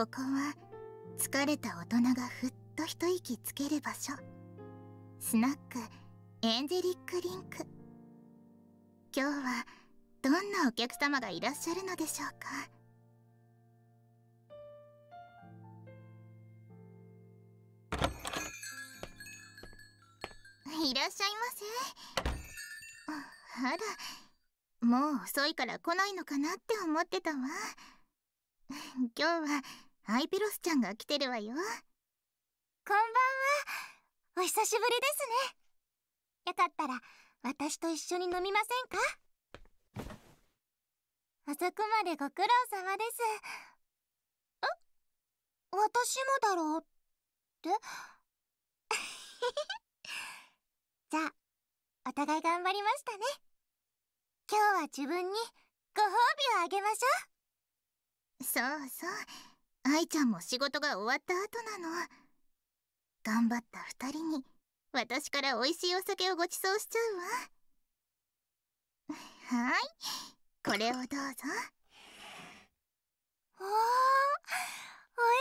ここは疲れた大人がふっと一息つける場所スナックエンジェリックリンク今日はどんなお客様がいらっしゃるのでしょうかいらっしゃいませあらもう遅いから来ないのかなって思ってたわ今日はアイピロスちゃんが来てるわよこんばんはお久しぶりですねよかったら私と一緒に飲みませんか遅くまでご苦労様ですえ私もだろうって じゃあお互い頑張りましたね今日は自分にご褒美をあげましょうそうそう愛ちゃんも仕事が終わった後なの頑張った2人に私から美味しいお酒をご馳走しちゃうわはいこれをどうぞおー美味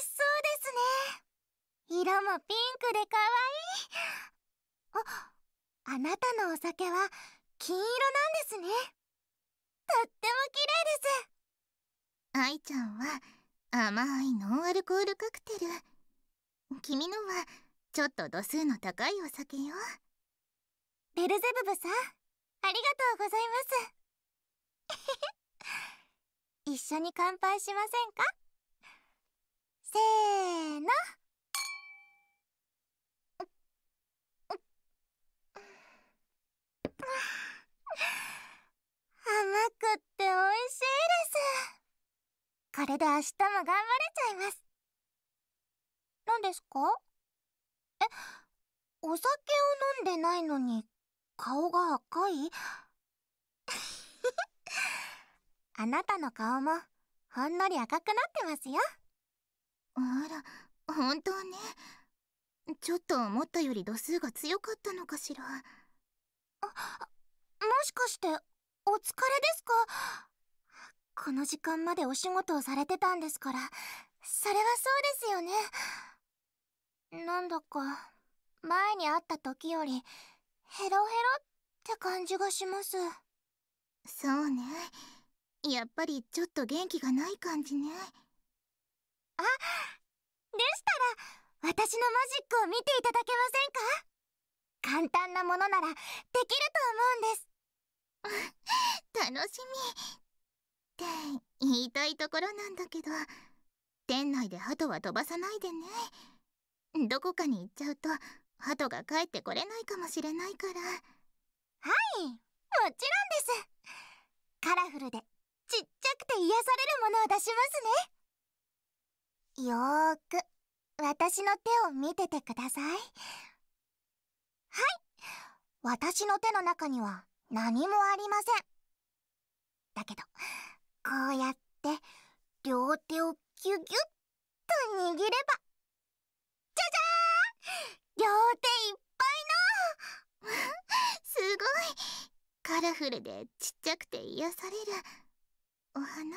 しそうですね色もピンクで可愛いああなたのお酒は金色なんですねとっても綺麗です愛ちゃんは甘いノンアルコールカクテル君のはちょっと度数の高いお酒よベルゼブブさんありがとうございます 一緒に乾杯しませんかせーのれで明日も頑張れちゃいます何ですかえお酒を飲んでないのに顔が赤い あなたの顔もほんのり赤くなってますよあら本当ねちょっと思ったより度数が強かったのかしらあもしかしてお疲れですかこの時間までお仕事をされてたんですからそれはそうですよねなんだか前に会った時よりヘロヘロって感じがしますそうねやっぱりちょっと元気がない感じねあでしたら私のマジックを見ていただけませんか簡単なものならできると思うんです 楽しみ。って言いたいところなんだけど店内で鳩は飛ばさないでねどこかに行っちゃうと鳩が帰ってこれないかもしれないからはいもちろんですカラフルでちっちゃくて癒されるものを出しますねよーく私の手を見ててくださいはい私の手の中には何もありませんだけどこうやって両手をギュギュッと握ればじゃじゃーん両手いっぱいの すごいカラフルでちっちゃくて癒されるお花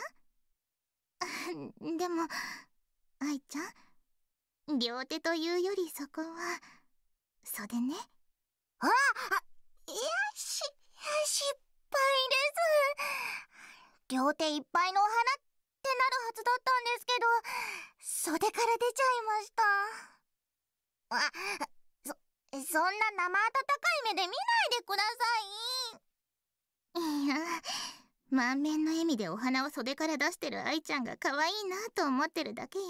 でも愛ちゃん両手というよりそこは袖ねああよし失敗です両手いっぱいのお花ってなるはずだったんですけど袖から出ちゃいましたあそそんな生温かい目で見ないでくださいいや満面の笑みでお花を袖から出してる愛ちゃんが可愛いなと思ってるだけよ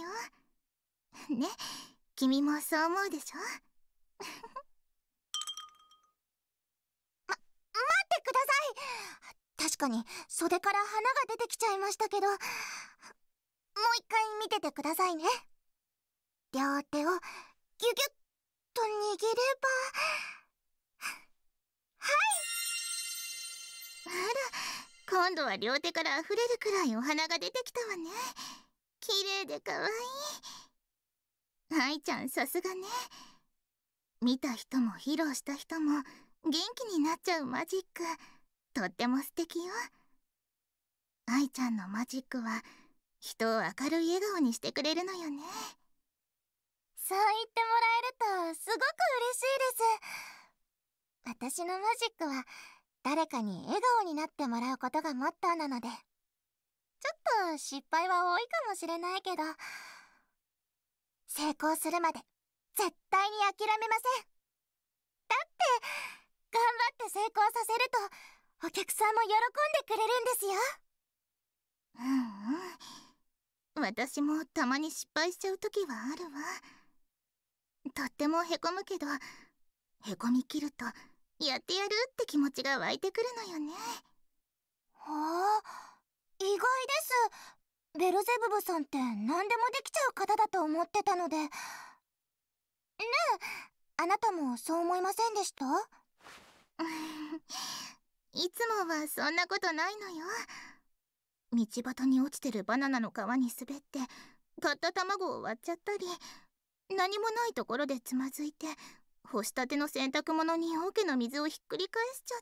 ね君もそう思うでしょ ま待ってください確かに袖から花が出てきちゃいましたけどもう一回見ててくださいね両手をギュギュッと握ればはいあら今度は両手から溢れるくらいお花が出てきたわね綺麗で可愛い愛ちゃんさすがね見た人も披露した人も元気になっちゃうマジックとっても素敵よ愛ちゃんのマジックは人を明るい笑顔にしてくれるのよねそう言ってもらえるとすごく嬉しいです私のマジックは誰かに笑顔になってもらうことがモットーなのでちょっと失敗は多いかもしれないけど成功するまで絶対に諦めませんだって頑張って成功させるとさんも喜んでくれるんですようんうん私もたまに失敗しちゃう時はあるわとってもへこむけどへこみきるとやってやるって気持ちが湧いてくるのよねはあ意外ですベルゼブブさんって何でもできちゃう方だと思ってたのでねえあなたもそう思いませんでしたいつもはそんなことないのよ道端に落ちてるバナナの皮に滑って買った卵を割っちゃったり何もないところでつまずいて干したての洗濯物に桶の水をひっくり返しちゃっ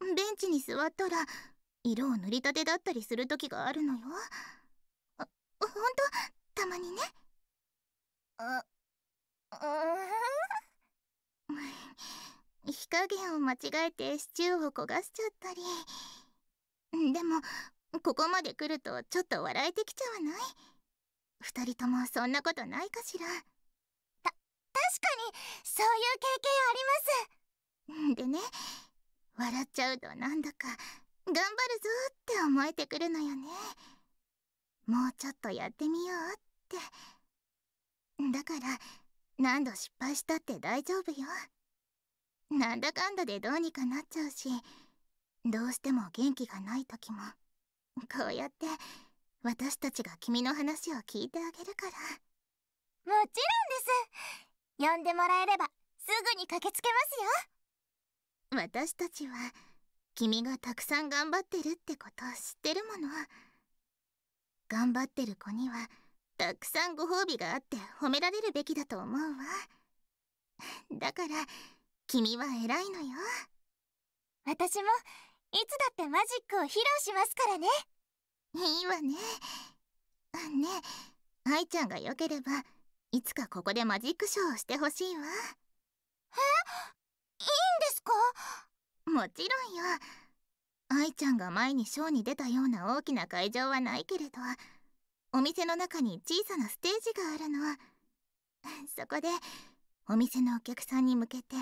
たりベンチに座ったら色を塗りたてだったりする時があるのよほんとたまにねあうん火加減を間違えてシチューを焦がしちゃったりでもここまで来るとちょっと笑えてきちゃわない2人ともそんなことないかしらた確かにそういう経験ありますでね笑っちゃうとなんだか頑張るぞって思えてくるのよねもうちょっとやってみようってだから何度失敗したって大丈夫よなんだかんだでどうにかなっちゃうしどうしても元気がない時もこうやって私たちが君の話を聞いてあげるからもちろんです呼んでもらえればすぐに駆けつけますよ私たちは君がたくさん頑張ってるってことを知ってるもの頑張ってる子にはたくさんご褒美があって褒められるべきだと思うわだから君は偉いのよ私もいつだってマジックを披露しますからねいいわねねえ愛ちゃんが良ければいつかここでマジックショーをしてほしいわえいいんですかもちろんよ愛ちゃんが前にショーに出たような大きな会場はないけれどお店の中に小さなステージがあるのそこでお店のお客さんに向けて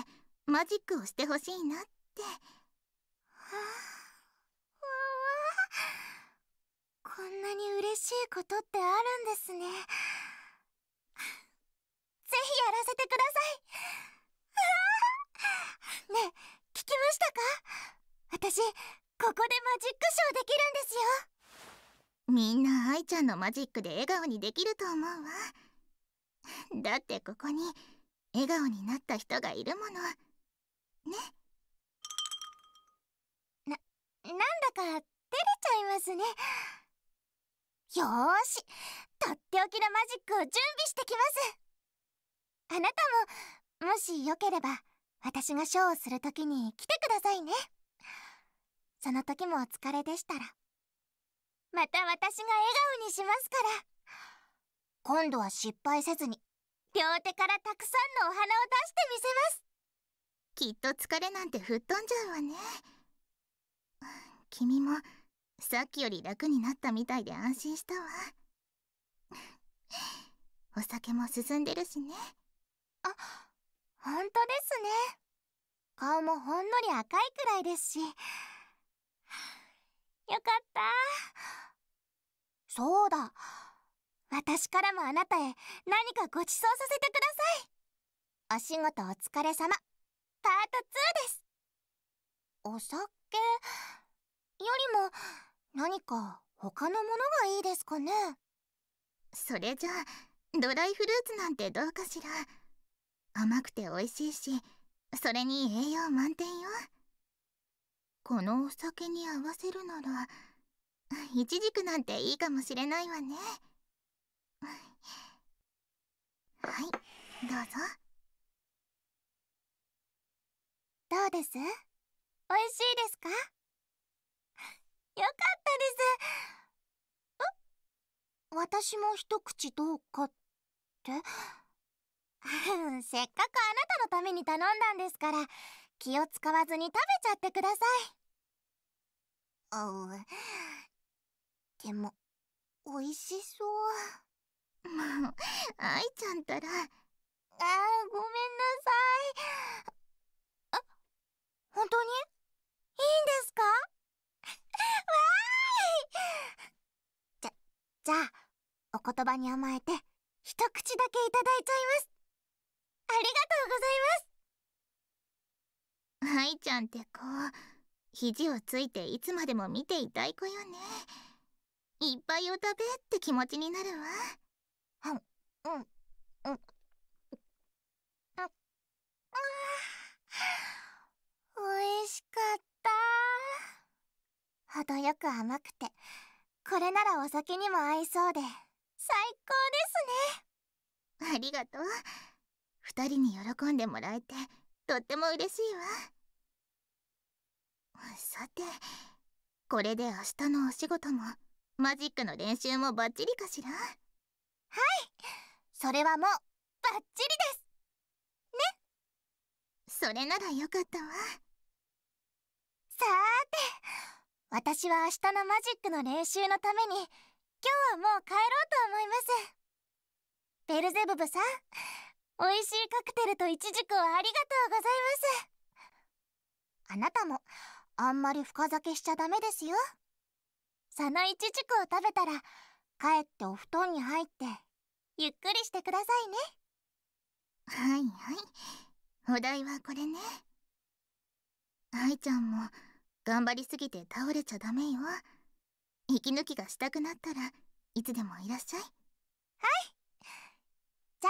マジックをしてほしいなって。こんなに嬉しいことってあるんですね。ぜひやらせてください。ねえ、聞きましたか私、ここでマジックショーできるんですよ。みんな愛ちゃんのマジックで笑顔にできると思うわ。だってここに笑顔になった人がいるもの。ねな、なんだか照れちゃいますねよしとっておきのマジックを準備してきますあなたももしよければ私がショーをするときに来てくださいねその時もお疲れでしたらまた私が笑顔にしますから今度は失敗せずに両手からたくさんのお花を出してみせますきっと疲れなんて吹っ飛んじゃうわね君もさっきより楽になったみたいで安心したわお酒も進んでるしねあ本当ですね顔もほんのり赤いくらいですしよかったそうだ私からもあなたへ何かご馳走させてくださいお仕事お疲れ様パート2ですお酒よりも何か他のものがいいですかねそれじゃあドライフルーツなんてどうかしら甘くて美味しいしそれに栄養満点よこのお酒に合わせるならイチジクなんていいかもしれないわねはいどうぞ。どうです美味しいですか よかったです私も一口どうかって せっかくあなたのために頼んだんですから気を使わずに食べちゃってくださいおうでも美味しそうもう 愛ちゃんったらあーごめんなさい本当にいいんですか わーいじゃ、じゃあ、お言葉に甘えて、一口だけいただいちゃいます。ありがとうございます。愛ちゃんってこう、肘をついていつまでも見ていたい子よね。いっぱいお食べって気持ちになるわ。うん、うん、うん。うん、うあ。美味しかった程よく甘くてこれならお酒にも合いそうで最高ですねありがとう2人に喜んでもらえてとっても嬉しいわさてこれで明日のお仕事もマジックの練習もバッチリかしらはいそれはもうバッチリですねそれならよかったわ。さーて私は明日のマジックの練習のために今日はもう帰ろうと思いますベルゼブブさん美味しいカクテルとイチジクをありがとうございますあなたもあんまり深酒しちゃダメですよそのイチジクを食べたら帰ってお布団に入ってゆっくりしてくださいねはいはいお題はこれね愛ちゃんも頑張りすぎて倒れちゃダメよ息抜きがしたくなったらいつでもいらっしゃいはいじゃ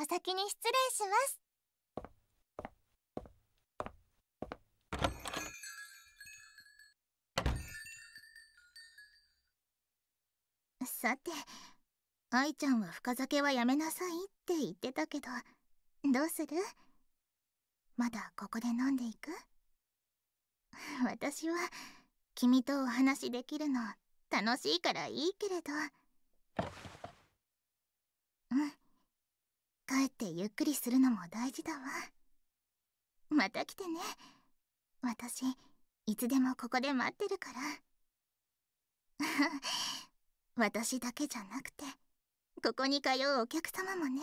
あお先に失礼しますさて愛ちゃんは深酒はやめなさいって言ってたけどどうするまだここで飲んでいく私は君とお話できるの楽しいからいいけれどうん帰ってゆっくりするのも大事だわまた来てね私いつでもここで待ってるから 私だけじゃなくてここに通うお客様もね